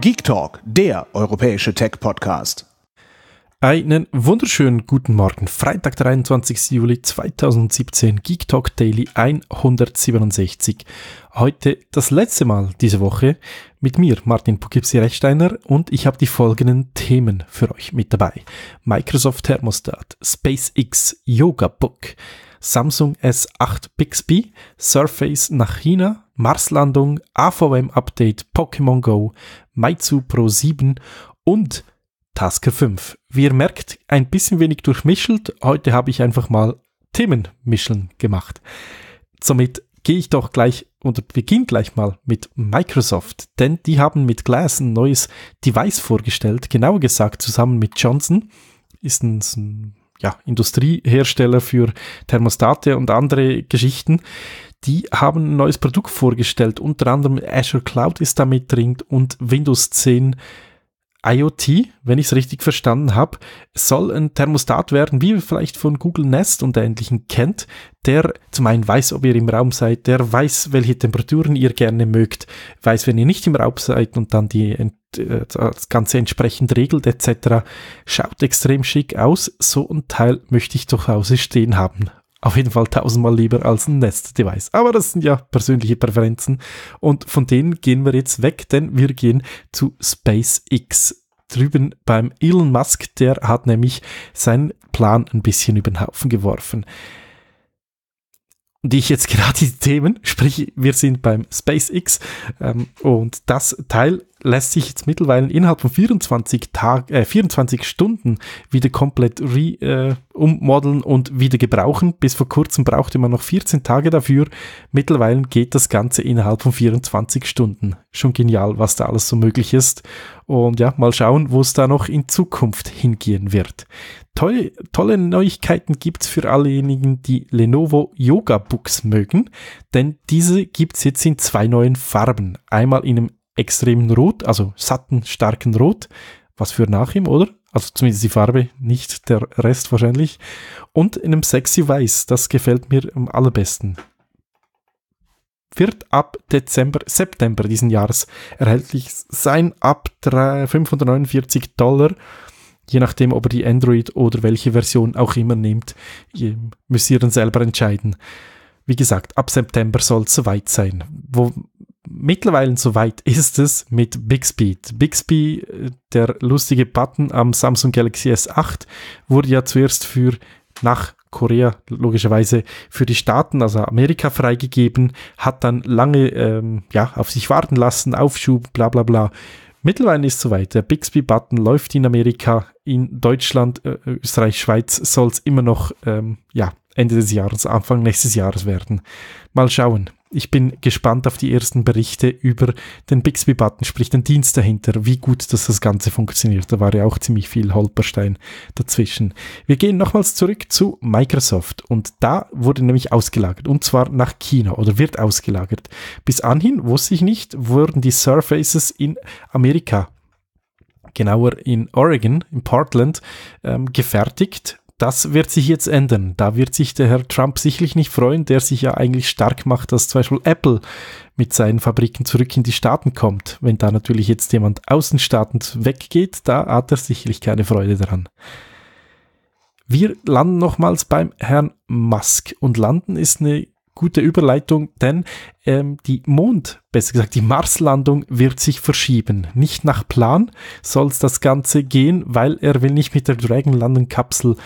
Geek Talk, der europäische Tech-Podcast. Einen wunderschönen guten Morgen. Freitag, 23. Juli 2017, Geek Talk Daily 167. Heute das letzte Mal diese Woche mit mir, Martin Poughkeepsie-Rechsteiner, und ich habe die folgenden Themen für euch mit dabei. Microsoft Thermostat, SpaceX Yoga Book, Samsung S8 Bixby, Surface nach China, Marslandung, AVM Update, Pokémon Go, Maizu Pro 7 und Tasker 5. Wie ihr merkt, ein bisschen wenig durchmischelt. Heute habe ich einfach mal Themenmischeln gemacht. Somit gehe ich doch gleich und beginne gleich mal mit Microsoft, denn die haben mit Glass ein neues Device vorgestellt, genauer gesagt zusammen mit Johnson. Ist ein, ein ja, Industriehersteller für Thermostate und andere Geschichten, die haben ein neues Produkt vorgestellt. Unter anderem Azure Cloud ist damit drin und Windows 10 IoT, wenn ich es richtig verstanden habe, soll ein Thermostat werden, wie ihr vielleicht von Google Nest und ähnlichen kennt, der zum einen weiß, ob ihr im Raum seid, der weiß, welche Temperaturen ihr gerne mögt, weiß, wenn ihr nicht im Raum seid und dann die, äh, das Ganze entsprechend regelt etc. Schaut extrem schick aus. So ein Teil möchte ich zu Hause stehen haben auf jeden Fall tausendmal lieber als ein Nest-Device. Aber das sind ja persönliche Präferenzen und von denen gehen wir jetzt weg, denn wir gehen zu SpaceX drüben beim Elon Musk, der hat nämlich seinen Plan ein bisschen über den Haufen geworfen. Und ich jetzt gerade die Themen, sprich, wir sind beim SpaceX ähm, und das Teil lässt sich jetzt mittlerweile innerhalb von 24, Tag, äh, 24 Stunden wieder komplett re, äh, ummodeln und wieder gebrauchen. Bis vor kurzem brauchte man noch 14 Tage dafür. Mittlerweile geht das Ganze innerhalb von 24 Stunden. Schon genial, was da alles so möglich ist. Und ja, mal schauen, wo es da noch in Zukunft hingehen wird. Tolle, tolle Neuigkeiten gibt's für allejenigen, die Lenovo Yoga Books mögen, denn diese gibt's jetzt in zwei neuen Farben. Einmal in einem extremen Rot, also satten, starken Rot. Was für nach ihm, oder? Also zumindest die Farbe, nicht der Rest wahrscheinlich. Und in einem sexy Weiß, das gefällt mir am allerbesten. Wird ab Dezember, September diesen Jahres erhältlich sein, ab 549 Dollar. Je nachdem, ob ihr die Android oder welche Version auch immer nehmt, müsst ihr dann selber entscheiden. Wie gesagt, ab September soll es soweit sein. Wo mittlerweile soweit ist es mit Bixby. Bixby, äh, der lustige Button am Samsung Galaxy S8, wurde ja zuerst für nach Korea logischerweise für die Staaten, also Amerika freigegeben, hat dann lange ähm, ja, auf sich warten lassen, Aufschub, bla bla bla. Mittlerweile ist es soweit. Der Bixby-Button läuft in Amerika, in Deutschland, äh, Österreich, Schweiz soll es immer noch ähm, ja, Ende des Jahres, Anfang nächstes Jahres werden. Mal schauen ich bin gespannt auf die ersten Berichte über den Bixby-Button, sprich den Dienst dahinter, wie gut dass das Ganze funktioniert. Da war ja auch ziemlich viel Holperstein dazwischen. Wir gehen nochmals zurück zu Microsoft und da wurde nämlich ausgelagert und zwar nach China oder wird ausgelagert. Bis anhin wusste ich nicht, wurden die Surfaces in Amerika genauer in Oregon, in Portland, ähm, gefertigt das wird sich jetzt ändern. Da wird sich der Herr Trump sicherlich nicht freuen, der sich ja eigentlich stark macht, dass zum Beispiel Apple mit seinen Fabriken zurück in die Staaten kommt. Wenn da natürlich jetzt jemand aus den Staaten weggeht, da hat er sicherlich keine Freude daran. Wir landen nochmals beim Herrn Musk und landen ist eine gute Überleitung, denn ähm, die Mond, besser gesagt die Marslandung, wird sich verschieben. Nicht nach Plan soll das Ganze gehen, weil er will nicht mit der Dragon-Landung-Kapsel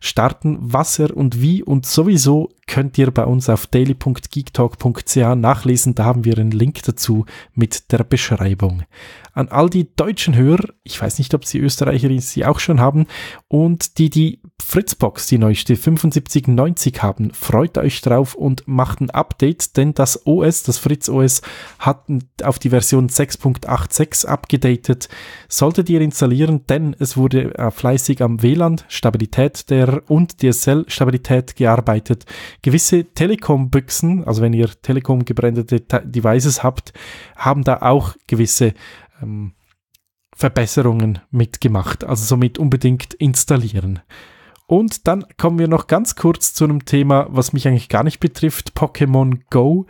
starten. Was er und wie und sowieso könnt ihr bei uns auf daily.geektalk.ch nachlesen. Da haben wir einen Link dazu mit der Beschreibung. An all die deutschen Hörer, ich weiß nicht, ob sie Österreicher sie auch schon haben, und die, die Fritzbox, die neueste 7590 haben. Freut euch drauf und macht ein Update, denn das OS, das Fritz OS, hat auf die Version 6.86 abgedatet. Solltet ihr installieren, denn es wurde äh, fleißig am WLAN-Stabilität der und DSL-Stabilität gearbeitet. Gewisse Telekom-Büchsen, also wenn ihr Telekom-gebrändete Devices habt, haben da auch gewisse ähm, Verbesserungen mitgemacht. Also somit unbedingt installieren. Und dann kommen wir noch ganz kurz zu einem Thema, was mich eigentlich gar nicht betrifft, Pokémon Go.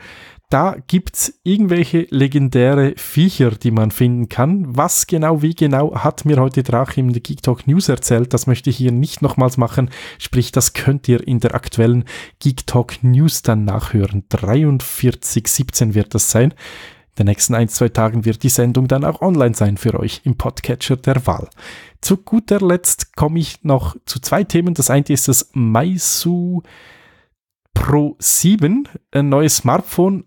Da gibt's irgendwelche legendäre Viecher, die man finden kann. Was genau, wie genau, hat mir heute Drache im Geek Talk News erzählt. Das möchte ich hier nicht nochmals machen. Sprich, das könnt ihr in der aktuellen Geek Talk News dann nachhören. 43.17 wird das sein den nächsten ein, zwei Tagen wird die Sendung dann auch online sein für euch im Podcatcher der Wahl. Zu guter Letzt komme ich noch zu zwei Themen. Das eine ist das Meisu Pro 7, ein neues Smartphone,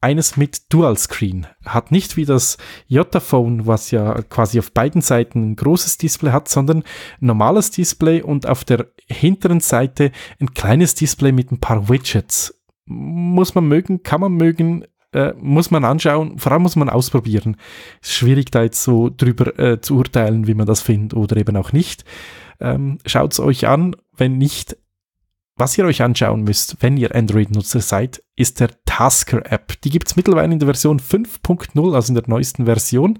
eines mit Dual Screen. Hat nicht wie das J-Phone, was ja quasi auf beiden Seiten ein großes Display hat, sondern normales Display und auf der hinteren Seite ein kleines Display mit ein paar Widgets. Muss man mögen, kann man mögen, äh, muss man anschauen, vor allem muss man ausprobieren. Ist schwierig da jetzt so drüber äh, zu urteilen, wie man das findet oder eben auch nicht. Ähm, Schaut es euch an, wenn nicht, was ihr euch anschauen müsst, wenn ihr Android-Nutzer seid, ist der Tasker-App. Die gibt es mittlerweile in der Version 5.0, also in der neuesten Version.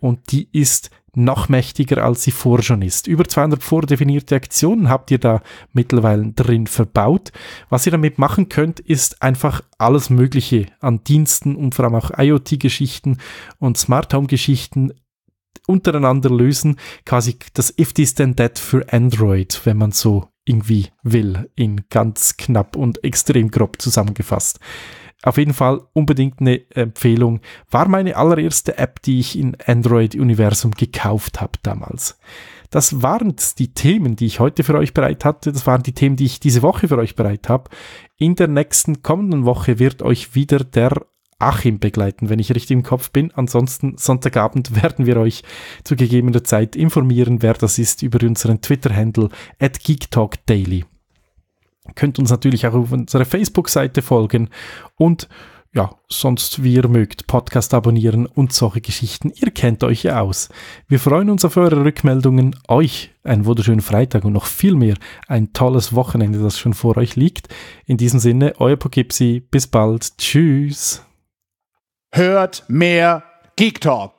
Und die ist noch mächtiger, als sie vor schon ist. Über 200 vordefinierte Aktionen habt ihr da mittlerweile drin verbaut. Was ihr damit machen könnt, ist einfach alles Mögliche an Diensten und vor allem auch IoT-Geschichten und Smart Home-Geschichten untereinander lösen. Quasi das If This Then That für Android, wenn man so irgendwie will, in ganz knapp und extrem grob zusammengefasst. Auf jeden Fall unbedingt eine Empfehlung. War meine allererste App, die ich in Android-Universum gekauft habe damals. Das waren die Themen, die ich heute für euch bereit hatte. Das waren die Themen, die ich diese Woche für euch bereit habe. In der nächsten kommenden Woche wird euch wieder der Achim begleiten, wenn ich richtig im Kopf bin. Ansonsten Sonntagabend werden wir euch zu gegebener Zeit informieren, wer das ist, über unseren Twitter-Handle at GeekTalkDaily. Könnt uns natürlich auch auf unserer Facebook-Seite folgen und ja, sonst wie ihr mögt, Podcast abonnieren und solche Geschichten. Ihr kennt euch ja aus. Wir freuen uns auf eure Rückmeldungen. Euch einen wunderschönen Freitag und noch viel mehr ein tolles Wochenende, das schon vor euch liegt. In diesem Sinne, euer Poughkeepsie. Bis bald. Tschüss. Hört mehr Geek Talk.